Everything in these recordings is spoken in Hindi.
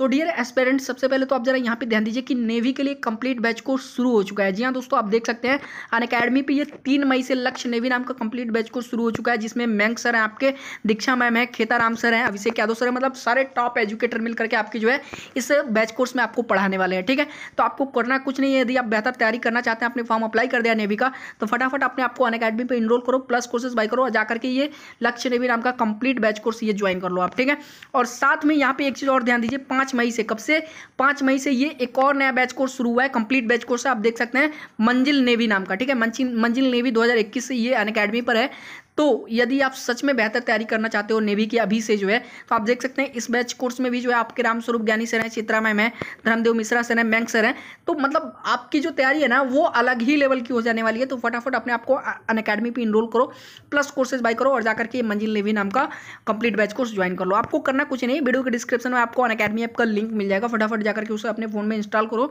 सो डियर एस्पेरेंट सबसे पहले तो आप जरा यहाँ पे ध्यान दीजिए कि नेवी के लिए कंप्लीट बैच कोर्स शुरू हो चुका है जी हाँ दोस्तों आप देख सकते हैं अन अकेडमी पर ये तीन मई से लक्ष्य नेवी नाम का कंप्लीट बैच कोर्स शुरू हो चुका है जिसमें मैंग सर हैं आपके दीक्षा मैम है खेताराम सर हैं अभिषेक यादव सर है मतलब सारे टॉप एजुकेटर मिल करके आपके जो है इस बैच कोर्स में आपको पढ़ाने वाले हैं ठीक है तो आपको करना कुछ नहीं है यदि आप बेहतर तैयारी करना चाहते हैं अपने फॉर्म अप्लाई कर दिया नेवी का तो फटाफट अपने आपको अन अकेडमी पर इनरोल करो प्लस कोर्सेज बाई करो और जा करके ये लक्ष्य नेवी नाम का कंप्लीट बैच कोर्स ये ज्वाइन कर लो आप ठीक है और साथ में यहाँ पे एक चीज़ और ध्यान दीजिए पाँच पाँच मई से कब से पाँच मई से ये एक और नया बैच कोर्स शुरू हुआ है कंप्लीट बैच कोर्स आप देख सकते हैं मंजिल नेवी नाम का ठीक है मंजिल नेवी 2021 से ये अन अकेडमी पर है तो यदि आप सच में बेहतर तैयारी करना चाहते हो नेवी की अभी से जो है तो आप देख सकते हैं इस बैच कोर्स में भी जो है आपके रामस्वरूप ज्ञानी सर हैं चित्रा मैम है धर्मदेव मिश्रा सर हैं मैंग सर हैं तो मतलब आपकी जो तैयारी है ना वो अलग ही लेवल की हो जाने वाली है तो फटाफट अपने आपको अन अकेडमी पर इनरोल करो प्लस कोर्सेज बाई करो और जाकर के मंजिल नेवी नाम का कंप्लीट बैच कोर्स ज्वाइन कर लो आपको करना कुछ नहीं वीडियो के डिस्क्रिप्शन में आपको अन अकेडमी ऐप का लिंक मिल जाएगा फटाफट जाकर के उसे अपने फोन में इंस्टॉल करो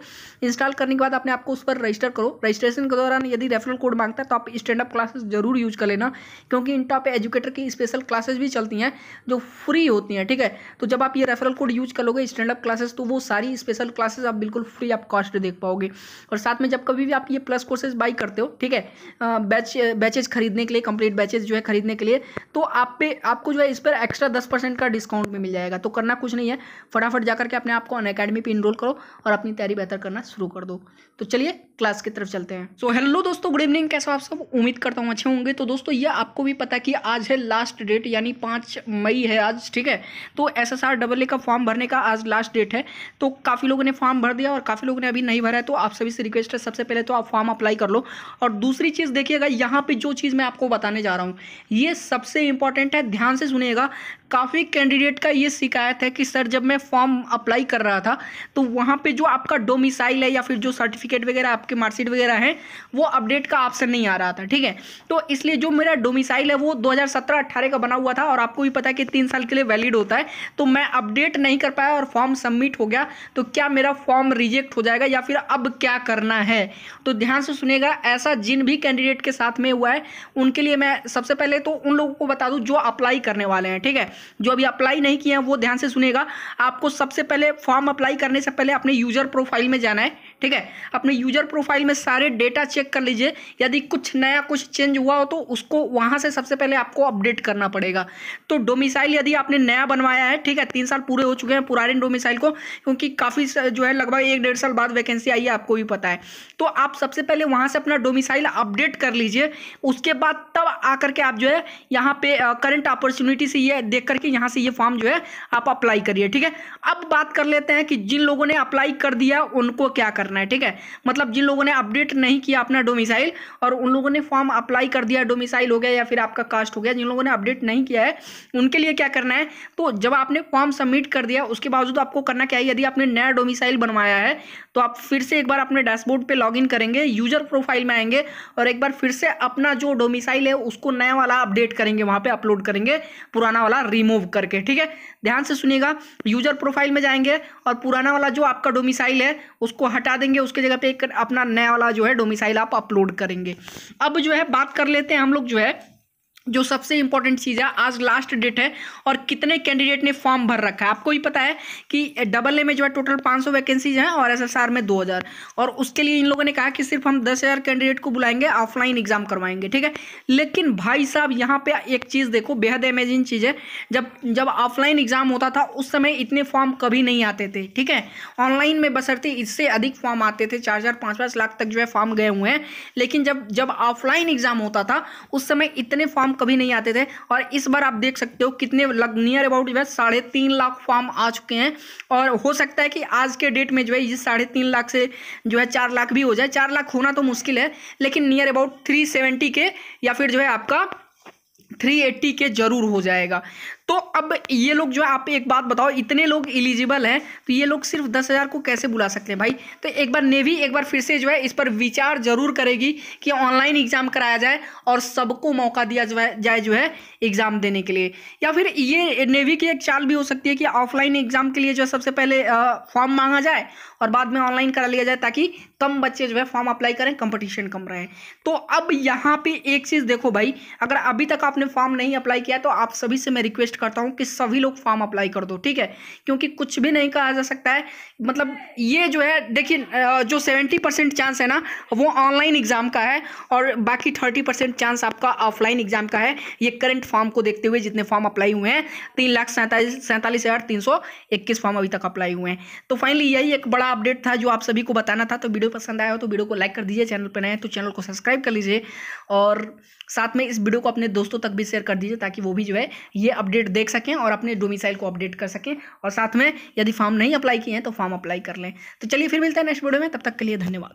इंस्टॉल करने के बाद अपने आपको उस पर रजिस्टर करो रजिस्ट्रेशन के दौरान यदि रेफरल कोड मांगता है तो आप स्टैंड अप क्लासेस जरूर यूज कर लेना क्योंकि इंटा पे एजुकेटर की स्पेशल क्लासेस भी चलती हैं जो फ्री होती हैं ठीक है तो जब आप ये रेफरल कोड यूज कर लोगे स्टैंड अप क्लासेस तो वो सारी स्पेशल क्लासेस आप बिल्कुल फ्री आप कॉस्ट देख पाओगे और साथ में जब कभी भी आप ये प्लस कोर्सेज बाई करते हो ठीक है बैच बैचेज खरीदने के लिए कंप्लीट बैचेज जो है खरीदने के लिए तो आप पे आपको जो है इस पर एक्स्ट्रा दस परसेंट का डिस्काउंट भी मिल जाएगा तो करना कुछ नहीं है फटाफट जाकर के अपने आपको अन अकेडमी पर इनरोल करो और अपनी तैयारी बेहतर करना शुरू कर दो तो चलिए क्लास की तरफ चलते हैं सो हेलो दोस्तों गुड इवनिंग कैसे आप सब उम्मीद करता हूँ अच्छे होंगे तो दोस्तों ये आपको भी पता कि आज है लास्ट डेट यानी पाँच मई है आज ठीक है तो S S R double A का फॉर्म भरने का आज लास्ट डेट है तो काफ़ी लोगों ने फॉर्म भर दिया और काफ़ी लोगों ने अभी नहीं भरा है तो आप सभी से रिक्वेस्ट है सबसे पहले तो आप फॉर्म अप्लाई कर लो और दूसरी चीज़ देखिएगा यहाँ पर जो चीज़ मैं आपको बताने जा रहा हूँ ये सबसे इंपॉर्टेंट है ध्यान से सुनिएगा काफ़ी कैंडिडेट का ये शिकायत है कि सर जब मैं फॉर्म अप्लाई कर रहा था तो वहाँ पे जो आपका डोमिसाइल है या फिर जो सर्टिफिकेट वगैरह आपके मार्कशीट वगैरह है वो अपडेट का ऑप्शन नहीं आ रहा था ठीक है तो इसलिए जो मेरा डोमिसाइल स्टाइल है वो 2017-18 का बना हुआ था और आपको भी पता है कि तीन साल के लिए वैलिड होता है तो मैं अपडेट नहीं कर पाया और फॉर्म सबमिट हो गया तो क्या मेरा फॉर्म रिजेक्ट हो जाएगा या फिर अब क्या करना है तो ध्यान से सुनेगा ऐसा जिन भी कैंडिडेट के साथ में हुआ है उनके लिए मैं सबसे पहले तो उन लोगों को बता दूँ जो अप्लाई करने वाले हैं ठीक है जो अभी अप्लाई नहीं किए हैं वो ध्यान से सुनेगा आपको सबसे पहले फॉर्म अप्लाई करने से पहले अपने यूजर प्रोफाइल में जाना है ठीक है अपने यूजर प्रोफाइल में सारे डेटा चेक कर लीजिए यदि कुछ नया कुछ चेंज हुआ हो तो उसको वहाँ से सबसे पहले आपको अपडेट करना पड़ेगा तो डोमिसाइल यदि आपने नया बनवाया है ठीक है तीन साल पूरे हो चुके हैं पुराने डोमिसाइल को क्योंकि काफ़ी जो है लगभग एक डेढ़ साल बाद वैकेंसी आई है आपको भी पता है तो आप सबसे पहले वहाँ से अपना डोमिसाइल अपडेट कर लीजिए उसके बाद तब आकर के आप जो है यहाँ पे करंट अपॉर्चुनिटी से ये देख करके यहाँ से ये फॉर्म जो है आप अप्लाई करिए ठीक है अब बात कर लेते हैं कि जिन लोगों ने अप्लाई कर दिया उनको क्या कर करना है ठीक है मतलब जिन लोगों ने अपडेट नहीं किया अपना डोमिसाइल और उन लोगों ने फॉर्म अप्लाई कर दिया डोमिसाइल हो गया या फिर आपका कास्ट हो गया जिन लोगों ने अपडेट नहीं किया है उनके लिए क्या करना है तो जब आपने फॉर्म सबमिट कर दिया उसके बावजूद आपको करना क्या है यदि आपने नया डोमिसाइल बनवाया है तो आप फिर से एक बार अपने डैशबोर्ड पर लॉगिन करेंगे यूजर प्रोफाइल में आएंगे और एक बार फिर से अपना जो डोमिसाइल है उसको नया वाला अपडेट करेंगे वहाँ पर अपलोड करेंगे पुराना वाला रिमूव करके ठीक है ध्यान से सुनिएगा यूजर प्रोफाइल में जाएंगे और पुराना वाला जो आपका डोमिसाइल है उसको हटा हटा देंगे उसके जगह पे एक अपना नया वाला जो है डोमिसाइल आप अपलोड करेंगे अब जो है बात कर लेते हैं हम लोग जो है जो सबसे इंपॉर्टेंट चीज़ है आज लास्ट डेट है और कितने कैंडिडेट ने फॉर्म भर रखा है आपको भी पता है कि डबल ए में जो है टोटल 500 वैकेंसीज हैं और एसएसआर में 2000 और उसके लिए इन लोगों ने कहा कि सिर्फ हम 10000 कैंडिडेट को बुलाएंगे ऑफलाइन एग्जाम करवाएंगे ठीक है लेकिन भाई साहब यहाँ पे एक चीज़ देखो बेहद अमेजिंग चीज़ है जब जब ऑफलाइन एग्जाम होता था उस समय इतने फॉर्म कभी नहीं आते थे ठीक है ऑनलाइन में बसरते इससे अधिक फॉर्म आते थे चार हज़ार पाँच लाख तक जो है फॉर्म गए हुए हैं लेकिन जब जब ऑफलाइन एग्जाम होता था उस समय इतने फॉर्म कभी नहीं आते थे और इस बार आप देख सकते हो कितने लग नियर अबाउट जो है साढ़े तीन लाख फॉर्म आ चुके हैं और हो सकता है कि आज के डेट में जो है ये साढ़े तीन लाख से जो है चार लाख भी हो जाए चार लाख होना तो मुश्किल है लेकिन नियर अबाउट थ्री के या फिर जो है आपका 380 के जरूर हो जाएगा तो अब ये लोग जो है आप एक बात बताओ इतने लोग इलिजिबल हैं तो ये लोग सिर्फ दस हज़ार को कैसे बुला सकते हैं भाई तो एक बार नेवी एक बार फिर से जो है इस पर विचार जरूर करेगी कि ऑनलाइन एग्ज़ाम कराया जाए और सबको मौका दिया जाए जो है एग्ज़ाम देने के लिए या फिर ये नेवी की एक चाल भी हो सकती है कि ऑफलाइन एग्ज़ाम के लिए जो है सबसे पहले फॉर्म मांगा जाए और बाद में ऑनलाइन करा लिया जाए ताकि कम बच्चे जो है फॉर्म अप्लाई करें कंपटीशन कम रहे तो अब यहाँ पे एक चीज़ देखो भाई अगर अभी तक आपने फॉर्म नहीं अप्लाई किया तो आप सभी से मैं रिक्वेस्ट रिक्वेस्ट करता हूँ कि सभी लोग फॉर्म अप्लाई कर दो ठीक है क्योंकि कुछ भी नहीं कहा जा सकता है मतलब ये जो है देखिए जो सेवेंटी परसेंट चांस है ना वो ऑनलाइन एग्ज़ाम का है और बाकी थर्टी परसेंट चांस आपका ऑफलाइन एग्ज़ाम का है ये करंट फॉर्म को देखते हुए जितने फॉर्म अप्लाई हुए हैं तीन लाख सैंतालीस सैंतालीस हज़ार तीन सौ इक्कीस फॉर्म अभी तक अप्लाई हुए हैं तो फाइनली यही एक बड़ा अपडेट था जो आप सभी को बताना था तो वीडियो पसंद आया हो तो वीडियो को लाइक कर दीजिए चैनल पर नए तो चैनल को सब्सक्राइब कर लीजिए और साथ में इस वीडियो को अपने दोस्तों तक भी शेयर कर दीजिए ताकि वो भी जो है ये अपडेट देख सकें और अपने डोमिसाइल को अपडेट कर सकें और साथ में यदि फॉर्म नहीं अप्लाई किए हैं तो फॉर्म अप्लाई कर लें तो चलिए फिर मिलते हैं नेक्स्ट वीडियो में तब तक के लिए धन्यवाद